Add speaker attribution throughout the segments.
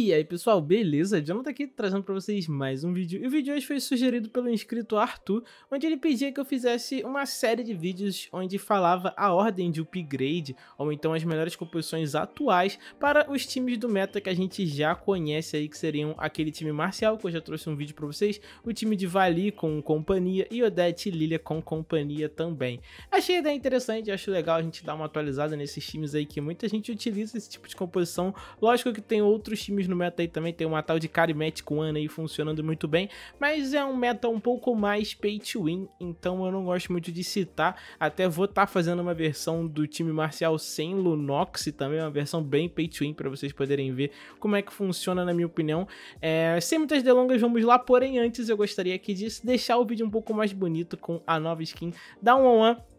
Speaker 1: E aí pessoal, beleza? Jonathan tá aqui trazendo para vocês mais um vídeo. E o vídeo hoje foi sugerido pelo inscrito Arthur, onde ele pedia que eu fizesse uma série de vídeos onde falava a ordem de upgrade, ou então as melhores composições atuais para os times do meta que a gente já conhece aí, que seriam aquele time marcial, que eu já trouxe um vídeo para vocês, o time de Vali com companhia e Odete e Lilia com companhia também. Achei a ideia interessante, acho legal a gente dar uma atualizada nesses times aí que muita gente utiliza esse tipo de composição. Lógico que tem outros times no meta aí também tem uma tal de Carimatic One aí funcionando muito bem, mas é um meta um pouco mais pay to win, então eu não gosto muito de citar. Até vou estar tá fazendo uma versão do time marcial sem Lunox também, uma versão bem pay to win para vocês poderem ver como é que funciona na minha opinião. É, sem muitas delongas, vamos lá, porém antes eu gostaria aqui de deixar o vídeo um pouco mais bonito com a nova skin da One One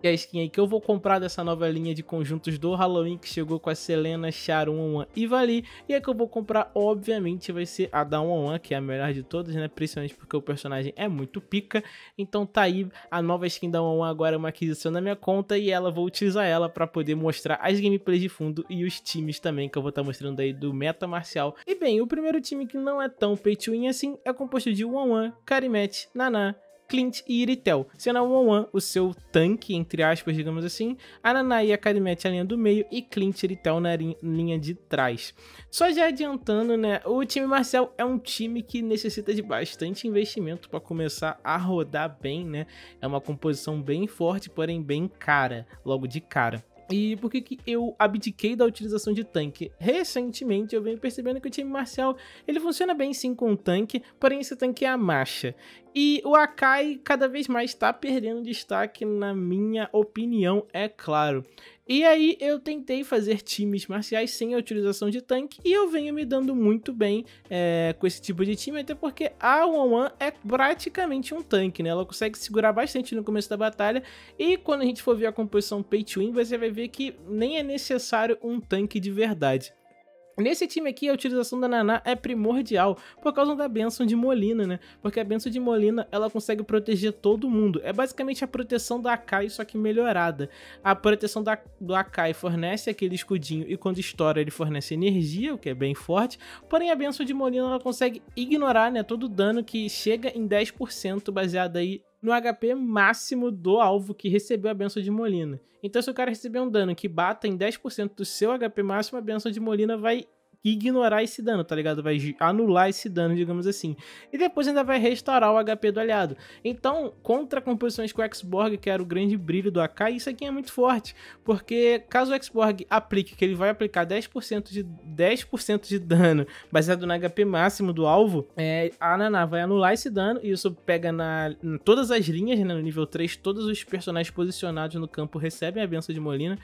Speaker 1: que é a skin aí que eu vou comprar dessa nova linha de conjuntos do Halloween que chegou com a Selena, Sharon, e Vali. E a que eu vou comprar, obviamente, vai ser a da One, One que é a melhor de todas, né? Principalmente porque o personagem é muito pica. Então tá aí a nova skin da One, One agora é uma aquisição na minha conta e ela vou utilizar ela para poder mostrar as gameplays de fundo e os times também que eu vou estar tá mostrando aí do meta marcial. E bem, o primeiro time que não é tão pay to win assim é composto de One, One Karimete, Naná, Clint e Iritel, sendo a Wan o seu tanque, entre aspas, digamos assim, a Nanai e a Karimete a linha do meio e Clint e Iritel na linha de trás. Só já adiantando, né, o time Marcel é um time que necessita de bastante investimento para começar a rodar bem, né? É uma composição bem forte, porém bem cara, logo de cara. E por que, que eu abdiquei da utilização de tanque? Recentemente eu venho percebendo que o time marcial ele funciona bem sim com o tanque, porém esse tanque é a marcha. E o Akai cada vez mais está perdendo destaque, na minha opinião, é claro. E aí eu tentei fazer times marciais sem a utilização de tanque e eu venho me dando muito bem é, com esse tipo de time, até porque a Wan é praticamente um tanque, né? Ela consegue segurar bastante no começo da batalha e quando a gente for ver a composição Pay to Win, você vai ver que nem é necessário um tanque de verdade. Nesse time aqui, a utilização da Naná é primordial por causa da benção de Molina, né? Porque a benção de Molina, ela consegue proteger todo mundo. É basicamente a proteção da Akai, só que melhorada. A proteção da, do Akai fornece aquele escudinho e quando estoura ele fornece energia, o que é bem forte. Porém, a benção de Molina, ela consegue ignorar, né? Todo o dano que chega em 10% baseado aí no HP máximo do alvo que recebeu a benção de Molina. Então, se o cara receber um dano que bata em 10% do seu HP máximo, a benção de Molina vai ignorar esse dano, tá ligado? Vai anular esse dano, digamos assim. E depois ainda vai restaurar o HP do aliado. Então, contra composições com o Xborg, que era o grande brilho do AK, isso aqui é muito forte, porque caso o Xborg aplique, que ele vai aplicar 10% de 10% de dano baseado no HP máximo do alvo, é, a Naná vai anular esse dano e isso pega na, em todas as linhas, né, no nível 3, todos os personagens posicionados no campo recebem a benção de Molina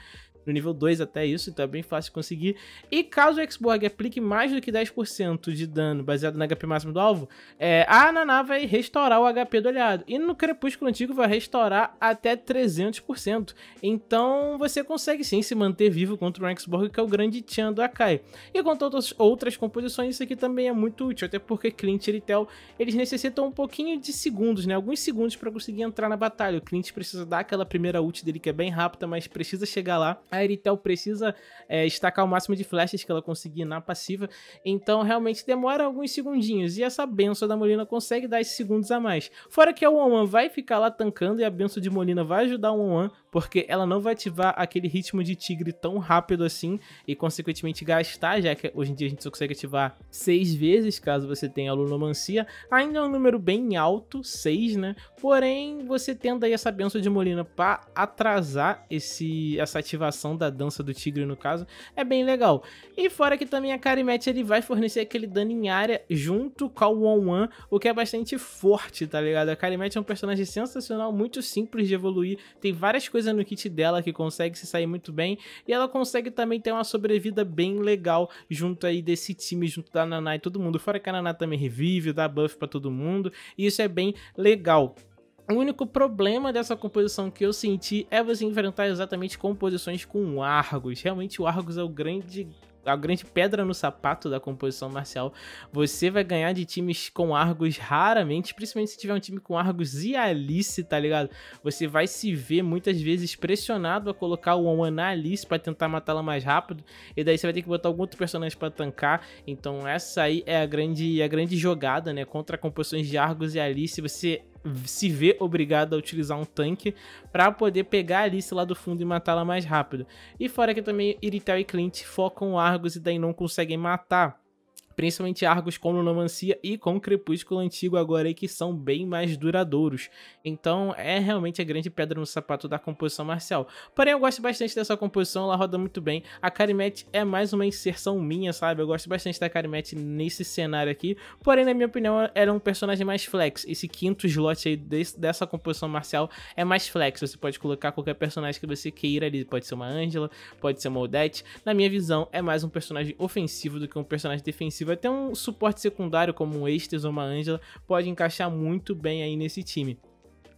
Speaker 1: no nível 2 até isso, então é bem fácil conseguir. E caso o Xborg aplique mais do que 10% de dano baseado no HP máximo do alvo, é, a Naná vai restaurar o HP do aliado. E no Crepúsculo Antigo vai restaurar até 300%. Então você consegue sim se manter vivo contra o Xborg, que é o grande Chan do Akai. E quanto a outras composições, isso aqui também é muito útil, até porque Clint e Eritel, eles necessitam um pouquinho de segundos, né? Alguns segundos para conseguir entrar na batalha. O Clint precisa dar aquela primeira ult dele que é bem rápida, mas precisa chegar lá a Eritel precisa é, estacar o máximo de flechas que ela conseguir na passiva, então realmente demora alguns segundinhos, e essa benção da Molina consegue dar esses segundos a mais. Fora que a One vai ficar lá tancando e a benção de Molina vai ajudar a One porque ela não vai ativar aquele ritmo de tigre tão rápido assim, e consequentemente gastar, já que hoje em dia a gente só consegue ativar seis vezes, caso você tenha a Lunomancia, ainda é um número bem alto, seis, né? Porém, você tendo aí essa benção de Molina para atrasar esse, essa ativação da dança do tigre, no caso, é bem legal. E fora que também a Karimete ele vai fornecer aquele dano em área junto com a Wan Wan, o que é bastante forte, tá ligado? A Karimete é um personagem sensacional, muito simples de evoluir, tem várias coisas no kit dela que consegue se sair muito bem, e ela consegue também ter uma sobrevida bem legal junto aí desse time, junto da Naná e todo mundo. Fora que a Naná também revive, dá buff para todo mundo, e isso é bem legal. O único problema dessa composição que eu senti é você enfrentar exatamente composições com Argos. Realmente o Argos é o grande a grande pedra no sapato da composição marcial. Você vai ganhar de times com Argos raramente, principalmente se tiver um time com Argos e Alice, tá ligado? Você vai se ver muitas vezes pressionado a colocar o One na Alice para tentar matá-la mais rápido, e daí você vai ter que botar algum outro personagem para tancar. Então essa aí é a grande é a grande jogada, né, contra composições de Argos e Alice. Você se vê obrigado a utilizar um tanque para poder pegar a Alice lá do fundo e matá-la mais rápido. E fora que também Iritel e Clint focam o Argus e daí não conseguem matar principalmente Argos com Lunomancia e com Crepúsculo Antigo agora aí, que são bem mais duradouros. Então é realmente a grande pedra no sapato da composição marcial. Porém, eu gosto bastante dessa composição, ela roda muito bem. A Karimete é mais uma inserção minha, sabe? Eu gosto bastante da Karimete nesse cenário aqui. Porém, na minha opinião, era é um personagem mais flex. Esse quinto slot aí desse, dessa composição marcial é mais flex. Você pode colocar qualquer personagem que você queira ali. Pode ser uma Angela, pode ser uma Odette. Na minha visão, é mais um personagem ofensivo do que um personagem defensivo ofensiva. Até um suporte secundário como um Estes ou uma Angela pode encaixar muito bem aí nesse time.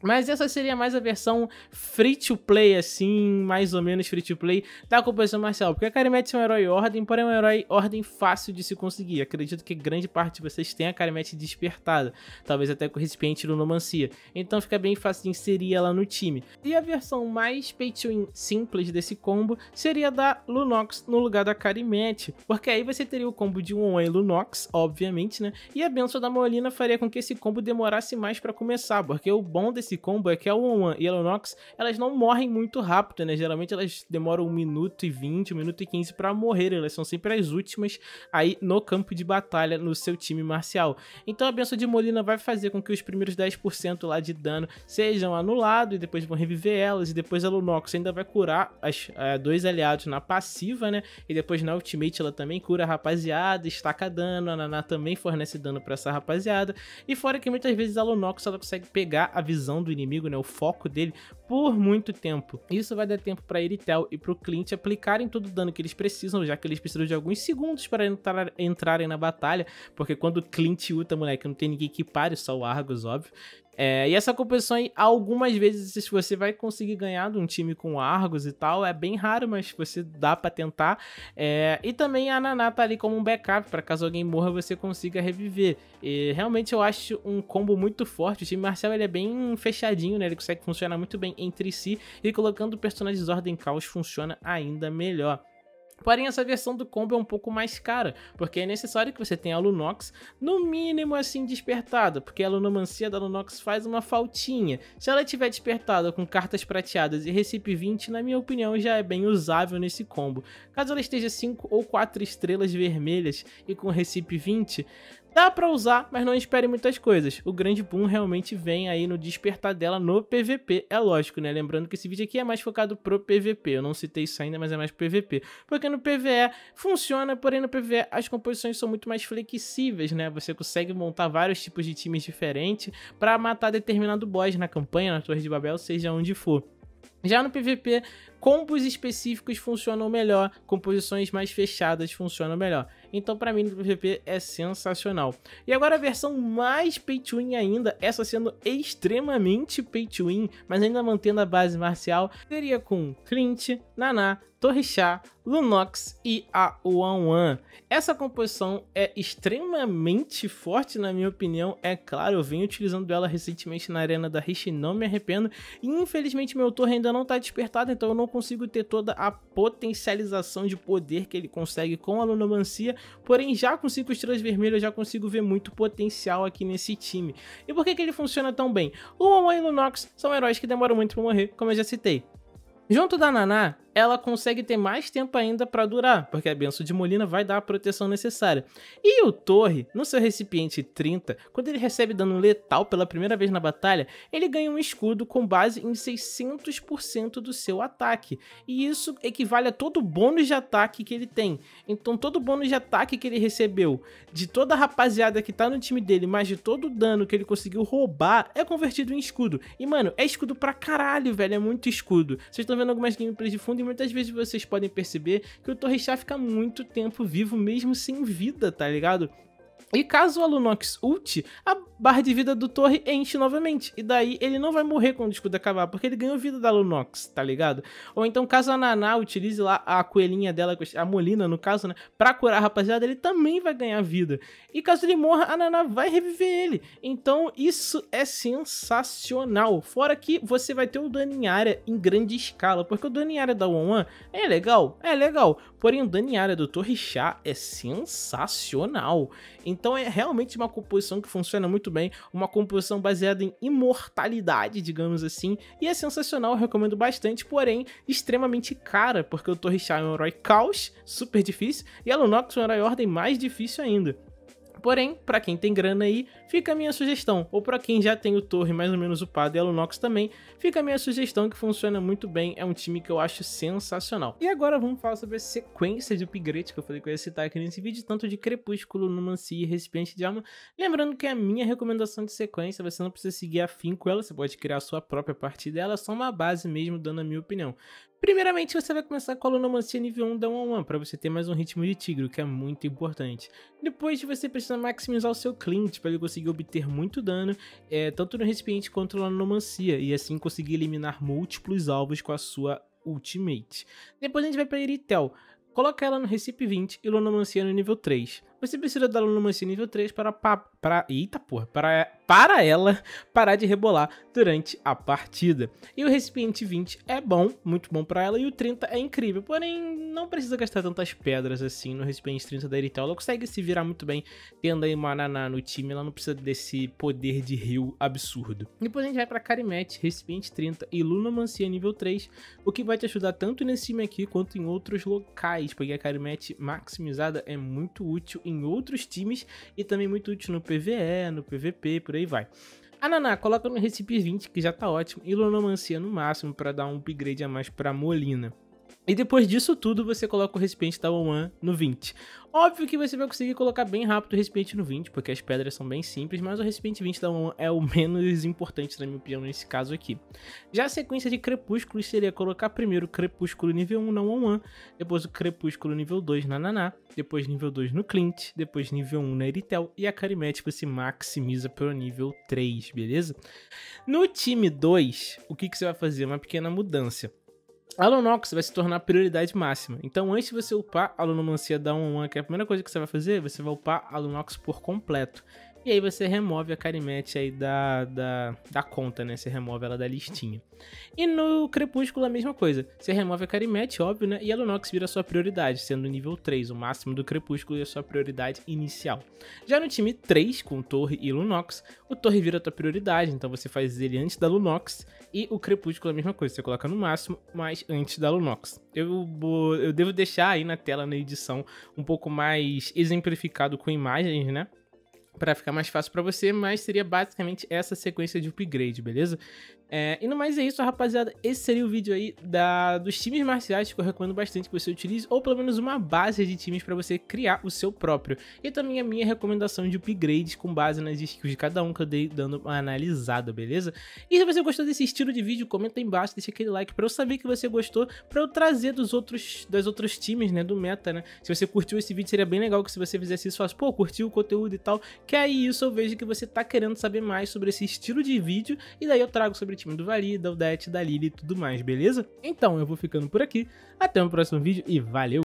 Speaker 1: Mas essa seria mais a versão free to play, assim, mais ou menos free to play, da composição marcial. Porque a Karimete é um herói ordem, porém é um herói ordem fácil de se conseguir. Acredito que grande parte de vocês tem a Karimete despertada, talvez até com o recipiente Lunomancia. Então fica bem fácil de inserir ela no time. E a versão mais pay to win simples desse combo seria da Lunox no lugar da Karimete, porque aí você teria o combo de um e Lunox, obviamente, né? E a benção da Molina faria com que esse combo demorasse mais para começar, porque o bom desse esse combo é que a é Owan e a Lunox, elas não morrem muito rápido, né? Geralmente elas demoram 1 minuto e 20, 1 minuto e 15 para morrer. Né? Elas são sempre as últimas aí no campo de batalha no seu time marcial. Então a benção de Molina vai fazer com que os primeiros 10% lá de dano sejam anulados e depois vão reviver elas. E depois a Lunox ainda vai curar as, é, dois aliados na passiva, né? E depois na ultimate ela também cura a rapaziada, estaca dano. A Naná também fornece dano para essa rapaziada. E fora que muitas vezes a Lunox ela consegue pegar a visão do inimigo, né, o foco dele, por muito tempo. Isso vai dar tempo para Eritel e para o Clint aplicarem todo o dano que eles precisam, já que eles precisam de alguns segundos para entrar, entrarem na batalha, porque quando o Clint uta, moleque, não tem ninguém que pare, só o Argus, óbvio. É, e essa competição aí, algumas vezes você vai conseguir ganhar de um time com Argos e tal, é bem raro, mas você dá para tentar. É, e também a Naná tá ali como um backup, para caso alguém morra você consiga reviver. E realmente eu acho um combo muito forte, o time Marcel ele é bem fechadinho, né? ele consegue funcionar muito bem entre si, e colocando personagens de ordem caos funciona ainda melhor. Porém, essa versão do combo é um pouco mais cara, porque é necessário que você tenha a Lunox, no mínimo assim, despertada, porque a Lunomancia da Lunox faz uma faltinha. Se ela tiver despertada com cartas prateadas e Recipe 20, na minha opinião, já é bem usável nesse combo. Caso ela esteja 5 ou 4 estrelas vermelhas e com Recipe 20, Dá para usar, mas não espere muitas coisas. O grande boom realmente vem aí no despertar dela no PVP. É lógico, né? Lembrando que esse vídeo aqui é mais focado pro PVP. Eu não citei isso ainda, mas é mais pro PVP. Porque no PVE funciona, porém no PVE as composições são muito mais flexíveis, né? Você consegue montar vários tipos de times diferentes para matar determinado boss na campanha, na Torre de Babel, seja onde for. Já no PVP, combos específicos funcionam melhor, composições mais fechadas funcionam melhor. Então, para mim, no PVP é sensacional. E agora a versão mais pay to win ainda, essa sendo extremamente pay to win, mas ainda mantendo a base marcial, seria com Clint, Naná, Torrechá, Lunox e a Wanwan. Essa composição é extremamente forte, na minha opinião. É claro, eu venho utilizando ela recentemente na arena da Rishi, não me arrependo. E infelizmente meu torre ainda não está despertado, então eu não consigo ter toda a potencialização de poder que ele consegue com a Lunomancia, porém já com cinco estrelas vermelhas eu já consigo ver muito potencial aqui nesse time. E por que, que ele funciona tão bem? O Momo e o Lunox são heróis que demoram muito para morrer, como eu já citei. Junto da Naná, ela consegue ter mais tempo ainda para durar, porque a benção de Molina vai dar a proteção necessária. E o Torre, no seu recipiente 30, quando ele recebe dano letal pela primeira vez na batalha, ele ganha um escudo com base em 600% do seu ataque, e isso equivale a todo o bônus de ataque que ele tem. Então todo o bônus de ataque que ele recebeu de toda a rapaziada que tá no time dele, mas de todo o dano que ele conseguiu roubar, é convertido em escudo. E mano, é escudo pra caralho, velho, é muito escudo. Vocês estão vendo algumas gameplays de fundo e muitas vezes vocês podem perceber que o Torrechá fica muito tempo vivo, mesmo sem vida, tá ligado? E caso o Alunox ult, a barra de vida do torre enche novamente. E daí ele não vai morrer quando o escudo acabar, porque ele ganhou vida da Alunox, tá ligado? Ou então caso a Naná utilize lá a coelhinha dela, a Molina no caso, né? Pra curar a rapaziada, ele também vai ganhar vida. E caso ele morra, a Naná vai reviver ele. Então isso é sensacional. Fora que você vai ter o dano em área em grande escala, porque o dano em área da One é legal, é legal. Porém o dano em área do Torre Chá é sensacional. Então, então é realmente uma composição que funciona muito bem, uma composição baseada em imortalidade, digamos assim, e é sensacional, recomendo bastante, porém extremamente cara, porque o Torre Chá é um herói caos, super difícil, e a Lunox é um herói ordem mais difícil ainda. Porém, para quem tem grana aí, fica a minha sugestão. Ou para quem já tem o Torre, mais ou menos o Pado e Lunox também, fica a minha sugestão que funciona muito bem. É um time que eu acho sensacional. E agora vamos falar sobre a sequência de upgrades que eu falei que eu ia citar aqui nesse vídeo, tanto de Crepúsculo, Numancia e Recipiente de Alma. Lembrando que a minha recomendação de sequência, você não precisa seguir afim com ela, você pode criar a sua própria parte dela, só uma base mesmo, dando a minha opinião. Primeiramente, você vai começar com a Lunomancia nível 1 da 1 1 para você ter mais um ritmo de tigre, que é muito importante. Depois, você precisa maximizar o seu clint tipo, para ele conseguir obter muito dano, é, tanto no recipiente quanto na Lunomancia, e assim conseguir eliminar múltiplos alvos com a sua Ultimate. Depois a gente vai para Eritel, Coloca ela no Recipe 20 e Lunomancia no nível 3. Você precisa da Lunomancia nível 3 para, pa, para, eita porra, para, para ela parar de rebolar durante a partida. E o recipiente 20 é bom, muito bom para ela, e o 30 é incrível, porém não precisa gastar tantas pedras assim no recipiente 30 da Eritel. Ela consegue se virar muito bem tendo aí uma Naná no time, ela não precisa desse poder de rio absurdo. Depois a gente vai para Karimete, recipiente 30 e Lunomancia nível 3, o que vai te ajudar tanto nesse time aqui quanto em outros locais, porque a Karimete maximizada é muito útil em outros times e também muito útil no PVE, no PVP, por aí vai. A Naná coloca no Recipe 20, que já tá ótimo, e Lonomancia no máximo para dar um upgrade a mais para Molina. E depois disso tudo, você coloca o recipiente da One no 20. Óbvio que você vai conseguir colocar bem rápido o recipiente no 20, porque as pedras são bem simples, mas o recipiente 20 da One é o menos importante, na minha opinião, nesse caso aqui. Já a sequência de crepúsculos seria colocar primeiro o crepúsculo nível 1 na One, depois o crepúsculo nível 2 na Naná, depois nível 2 no Clint, depois nível 1 na Eritel, e a Carimete se maximiza para o nível 3, beleza? No time 2, o que, que você vai fazer? Uma pequena mudança. Alunox vai se tornar prioridade máxima. Então, antes de você upar a Alunomancia da 1 1, que é a primeira coisa que você vai fazer, você vai upar a Alunox por completo. E aí você remove a Carimete aí da, da, da conta, né? Você remove ela da listinha. E no Crepúsculo a mesma coisa. Você remove a Carimete, óbvio, né? E a Lunox vira sua prioridade, sendo nível 3, o máximo do Crepúsculo e a sua prioridade inicial. Já no time 3, com Torre e Lunox, o Torre vira a prioridade, então você faz ele antes da Lunox. E o Crepúsculo a mesma coisa, você coloca no máximo, mas antes da Lunox. Eu, eu devo deixar aí na tela, na edição, um pouco mais exemplificado com imagens, né? para ficar mais fácil para você, mas seria basicamente essa sequência de upgrade, beleza? É, e no mais é isso, rapaziada. Esse seria o vídeo aí da, dos times marciais que eu recomendo bastante que você utilize, ou pelo menos uma base de times para você criar o seu próprio. E também a minha recomendação de upgrades com base nas skills de cada um que eu dei dando uma analisada, beleza? E se você gostou desse estilo de vídeo, comenta aí embaixo, deixa aquele like para eu saber que você gostou, para eu trazer dos outros, dos outros times, né, do meta, né? Se você curtiu esse vídeo, seria bem legal que se você fizesse isso, faz pô, curtiu o conteúdo e tal, que aí é isso eu vejo que você tá querendo saber mais sobre esse estilo de vídeo, e daí eu trago sobre time do Vali, da Odete, da Lili e tudo mais, beleza? Então eu vou ficando por aqui. Até o próximo vídeo e valeu!